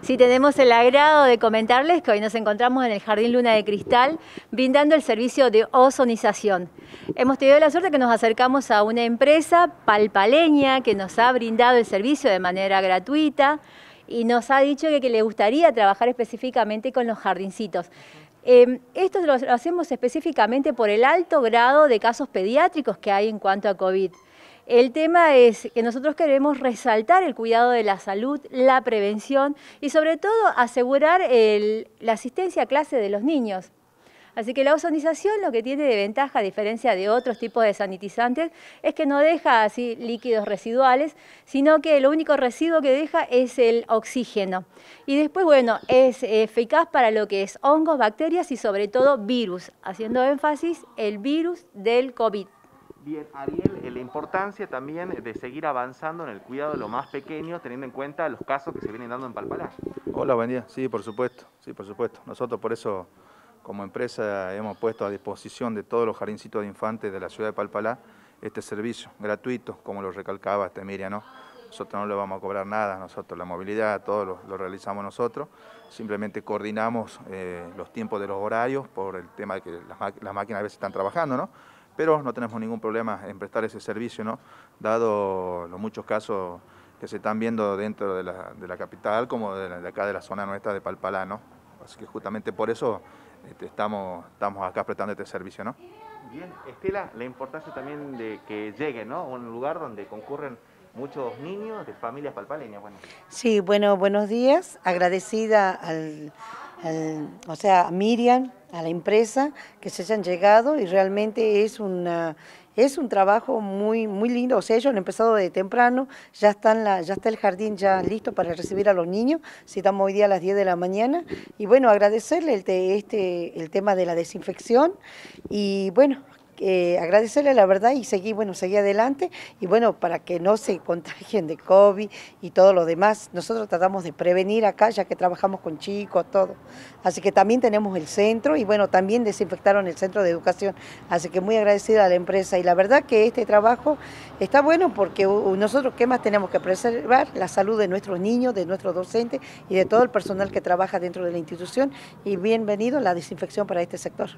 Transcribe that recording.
Sí, tenemos el agrado de comentarles que hoy nos encontramos en el Jardín Luna de Cristal brindando el servicio de ozonización. Hemos tenido la suerte que nos acercamos a una empresa palpaleña que nos ha brindado el servicio de manera gratuita y nos ha dicho que, le gustaría trabajar específicamente con los jardincitos. Em, esto lo hacemos específicamente por el alto grado de casos pediátricos que hay en cuanto a COVID. El tema es que nosotros queremos resaltar el cuidado de la salud, la prevención y sobre todo asegurar la asistencia a clase de los niños. Así que la ozonización lo que tiene de ventaja, a diferencia de otros tipos de sanitizantes, es que no deja así líquidos residuales, sino que el único residuo que deja es el oxígeno. Y después, bueno, es eficaz para lo que es hongos, bacterias y sobre todo virus, haciendo énfasis el virus del COVID. Y Ariel, eh, la importancia también eh, de seguir avanzando en el cuidado de lo más pequeño, teniendo en cuenta los casos que se vienen dando en Palpalá. Hola, buen día. Sí, por supuesto, sí, por supuesto. Nosotros por eso, como empresa, hemos puesto a disposición de todos los jardincitos de infantes de la ciudad de Palpalá este servicio gratuito, como lo recalcaba este Miriam, ¿no? Nosotros no le vamos a cobrar nada, nosotros la movilidad, todo lo, realizamos nosotros. Simplemente coordinamos eh, los tiempos de los horarios por el tema de que las, las máquinas a veces están trabajando, ¿no? pero no tenemos ningún problema en prestar ese servicio, ¿no? dado los muchos casos que se están viendo dentro de la, capital como de, acá de la zona nuestra de Palpalá. ¿no? Así que justamente por eso este, estamos, estamos acá prestando este servicio. ¿no? Bien, Estela, la importancia también de que llegue ¿no? un lugar donde concurren muchos niños de familias palpaleñas. Sí, bueno, buenos días. Agradecida al, o sea, a Miriam a la empresa que se hayan llegado y realmente es un es un trabajo muy, muy lindo, o sea, ellos han empezado de temprano, ya, están la, ya está el jardín ya listo para recibir a los niños, si estamos hoy día a las 10 de la mañana, y bueno, agradecerle el, este, el tema de la desinfección, y bueno, eh, agradecerle la verdad y seguir bueno, seguí adelante y bueno, para que no se contagien de COVID y todo lo demás, nosotros tratamos de prevenir acá ya que trabajamos con chicos, todo. Así que también tenemos el centro y bueno, también desinfectaron el centro de educación, así que muy agradecida a la empresa y la verdad que este trabajo está bueno porque nosotros qué más tenemos que preservar la salud de nuestros niños, de nuestros docentes y de todo el personal que trabaja dentro de la institución y bienvenido a la desinfección para este sector.